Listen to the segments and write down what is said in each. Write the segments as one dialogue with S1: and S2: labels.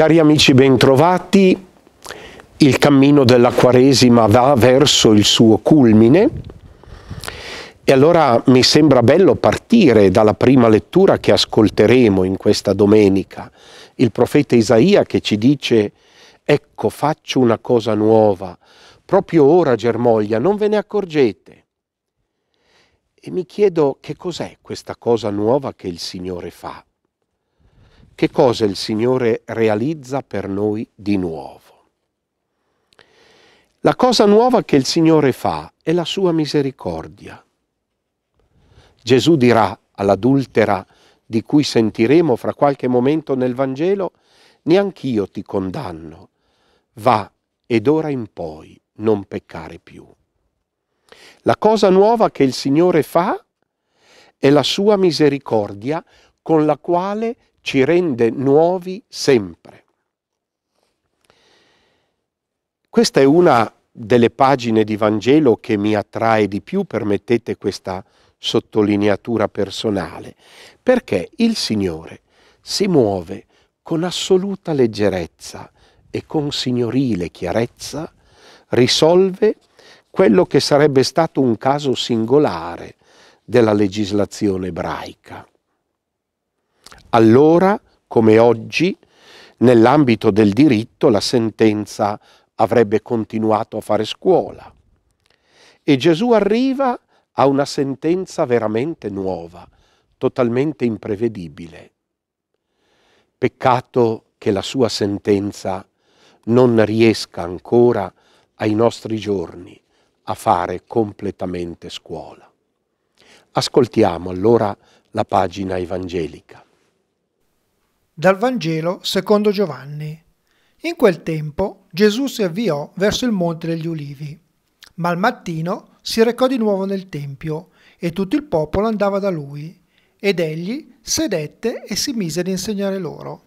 S1: Cari amici bentrovati, il cammino della Quaresima va verso il suo culmine e allora mi sembra bello partire dalla prima lettura che ascolteremo in questa domenica, il profeta Isaia che ci dice ecco faccio una cosa nuova, proprio ora germoglia, non ve ne accorgete. E mi chiedo che cos'è questa cosa nuova che il Signore fa che cosa il Signore realizza per noi di nuovo. La cosa nuova che il Signore fa è la sua misericordia. Gesù dirà all'adultera di cui sentiremo fra qualche momento nel Vangelo, neanch'io ti condanno, va ed ora in poi non peccare più. La cosa nuova che il Signore fa è la sua misericordia con la quale ci rende nuovi sempre. Questa è una delle pagine di Vangelo che mi attrae di più, permettete questa sottolineatura personale, perché il Signore si muove con assoluta leggerezza e con signorile chiarezza, risolve quello che sarebbe stato un caso singolare della legislazione ebraica. Allora, come oggi, nell'ambito del diritto la sentenza avrebbe continuato a fare scuola. E Gesù arriva a una sentenza veramente nuova, totalmente imprevedibile. Peccato che la sua sentenza non riesca ancora ai nostri giorni a fare completamente scuola. Ascoltiamo allora la pagina evangelica.
S2: Dal Vangelo secondo Giovanni. In quel tempo Gesù si avviò verso il Monte degli Ulivi, ma al mattino si recò di nuovo nel Tempio e tutto il popolo andava da lui, ed egli sedette e si mise ad insegnare loro.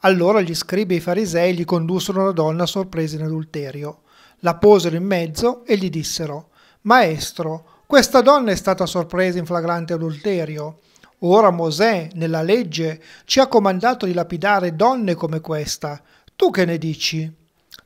S2: Allora gli scribi e i farisei gli condussero una donna sorpresa in adulterio, la posero in mezzo e gli dissero, Maestro, questa donna è stata sorpresa in flagrante adulterio. Ora Mosè, nella legge, ci ha comandato di lapidare donne come questa. Tu che ne dici?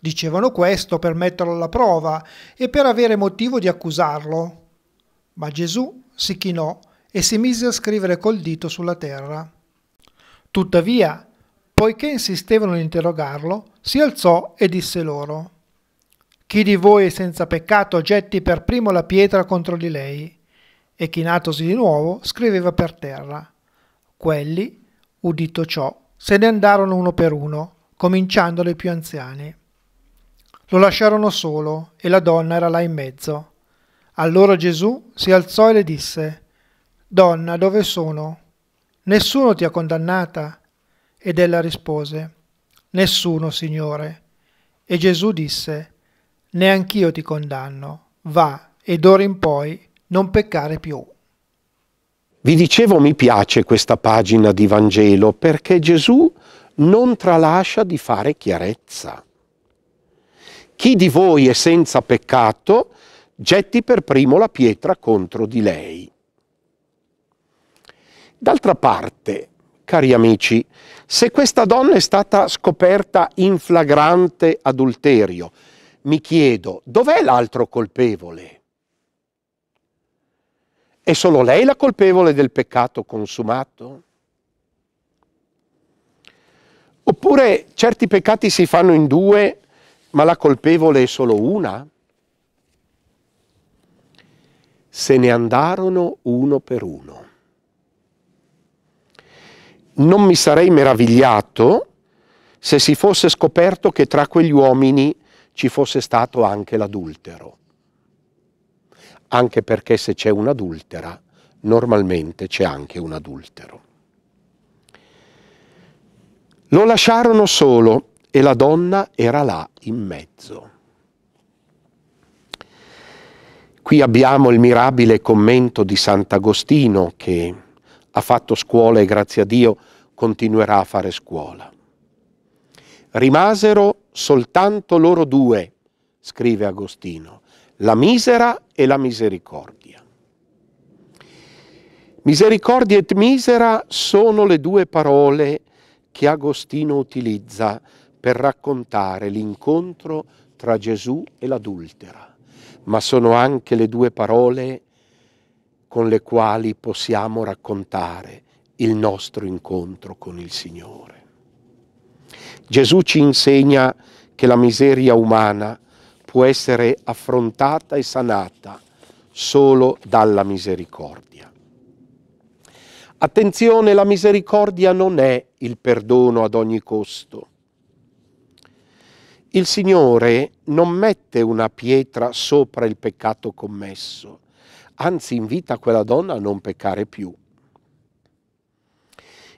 S2: Dicevano questo per metterlo alla prova e per avere motivo di accusarlo. Ma Gesù si chinò e si mise a scrivere col dito sulla terra. Tuttavia, poiché insistevano in interrogarlo, si alzò e disse loro, Chi di voi senza peccato getti per primo la pietra contro di lei? e chinatosi di nuovo scriveva per terra. Quelli, udito ciò, se ne andarono uno per uno, cominciando le più anziane. Lo lasciarono solo e la donna era là in mezzo. Allora Gesù si alzò e le disse, Donna, dove sono? Nessuno ti ha condannata? Ed ella rispose, Nessuno, Signore. E Gesù disse, Neanch'io ti condanno, va, ed ora in poi non peccare più.
S1: Vi dicevo mi piace questa pagina di Vangelo perché Gesù non tralascia di fare chiarezza. Chi di voi è senza peccato, getti per primo la pietra contro di lei. D'altra parte, cari amici, se questa donna è stata scoperta in flagrante adulterio, mi chiedo, dov'è l'altro colpevole? È solo lei la colpevole del peccato consumato? Oppure certi peccati si fanno in due, ma la colpevole è solo una? Se ne andarono uno per uno. Non mi sarei meravigliato se si fosse scoperto che tra quegli uomini ci fosse stato anche l'adultero anche perché se c'è un'adultera, normalmente c'è anche un adultero. Lo lasciarono solo e la donna era là in mezzo. Qui abbiamo il mirabile commento di Sant'Agostino che ha fatto scuola e grazie a Dio continuerà a fare scuola. Rimasero soltanto loro due, scrive Agostino, la misera e la misericordia. Misericordia et misera sono le due parole che Agostino utilizza per raccontare l'incontro tra Gesù e l'adultera, ma sono anche le due parole con le quali possiamo raccontare il nostro incontro con il Signore. Gesù ci insegna che la miseria umana può essere affrontata e sanata solo dalla misericordia. Attenzione, la misericordia non è il perdono ad ogni costo. Il Signore non mette una pietra sopra il peccato commesso, anzi invita quella donna a non peccare più.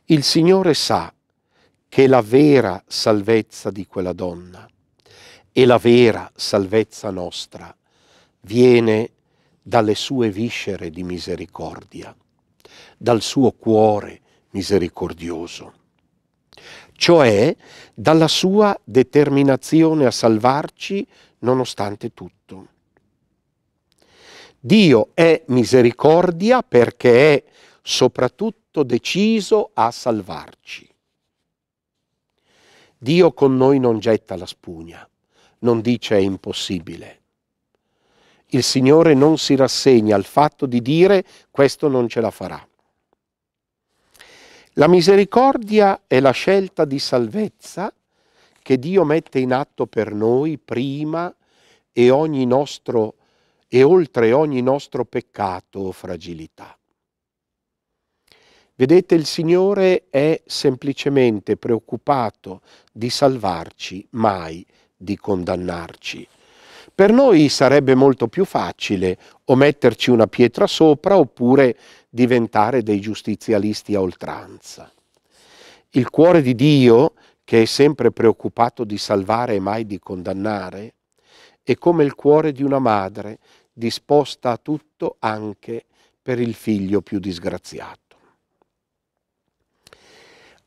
S1: Il Signore sa che la vera salvezza di quella donna e la vera salvezza nostra viene dalle sue viscere di misericordia, dal suo cuore misericordioso, cioè dalla sua determinazione a salvarci nonostante tutto. Dio è misericordia perché è soprattutto deciso a salvarci. Dio con noi non getta la spugna, non dice è impossibile. Il Signore non si rassegna al fatto di dire questo non ce la farà. La misericordia è la scelta di salvezza che Dio mette in atto per noi prima e, ogni nostro, e oltre ogni nostro peccato o fragilità. Vedete, il Signore è semplicemente preoccupato di salvarci mai di condannarci. Per noi sarebbe molto più facile o metterci una pietra sopra oppure diventare dei giustizialisti a oltranza. Il cuore di Dio, che è sempre preoccupato di salvare e mai di condannare, è come il cuore di una madre disposta a tutto anche per il figlio più disgraziato.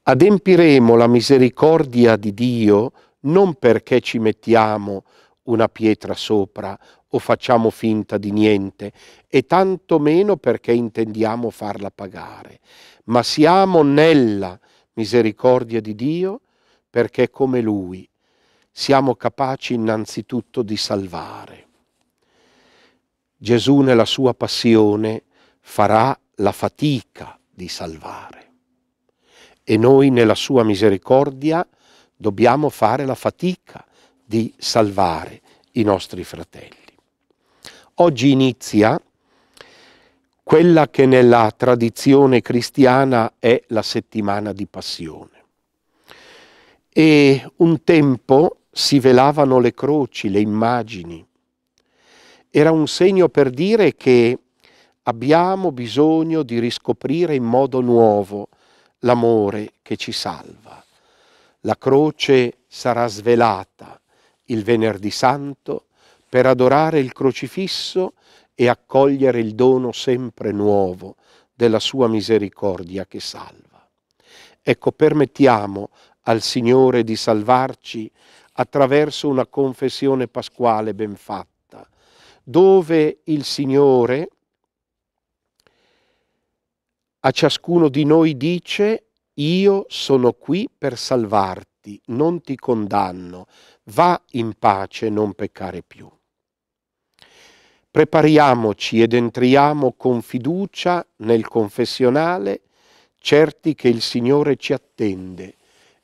S1: Adempiremo la misericordia di Dio non perché ci mettiamo una pietra sopra o facciamo finta di niente, e tantomeno perché intendiamo farla pagare, ma siamo nella misericordia di Dio perché come Lui siamo capaci innanzitutto di salvare. Gesù nella sua passione farà la fatica di salvare e noi nella sua misericordia dobbiamo fare la fatica di salvare i nostri fratelli. Oggi inizia quella che nella tradizione cristiana è la settimana di passione. E un tempo si velavano le croci, le immagini. Era un segno per dire che abbiamo bisogno di riscoprire in modo nuovo l'amore che ci salva la croce sarà svelata il venerdì santo per adorare il crocifisso e accogliere il dono sempre nuovo della sua misericordia che salva. Ecco, permettiamo al Signore di salvarci attraverso una confessione pasquale ben fatta, dove il Signore a ciascuno di noi dice io sono qui per salvarti, non ti condanno, va in pace, non peccare più. Prepariamoci ed entriamo con fiducia nel confessionale, certi che il Signore ci attende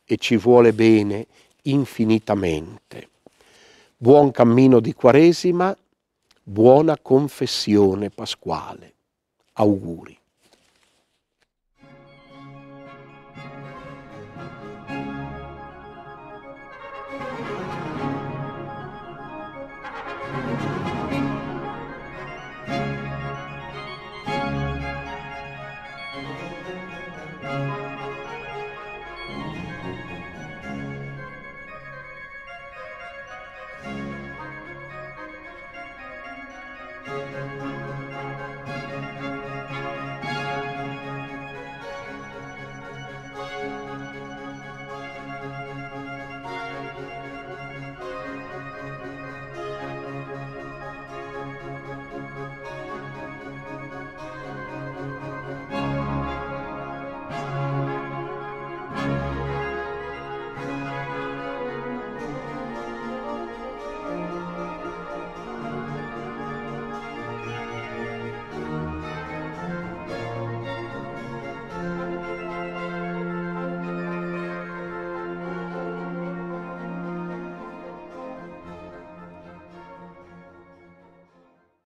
S1: e ci vuole bene infinitamente. Buon cammino di Quaresima, buona confessione pasquale. Auguri.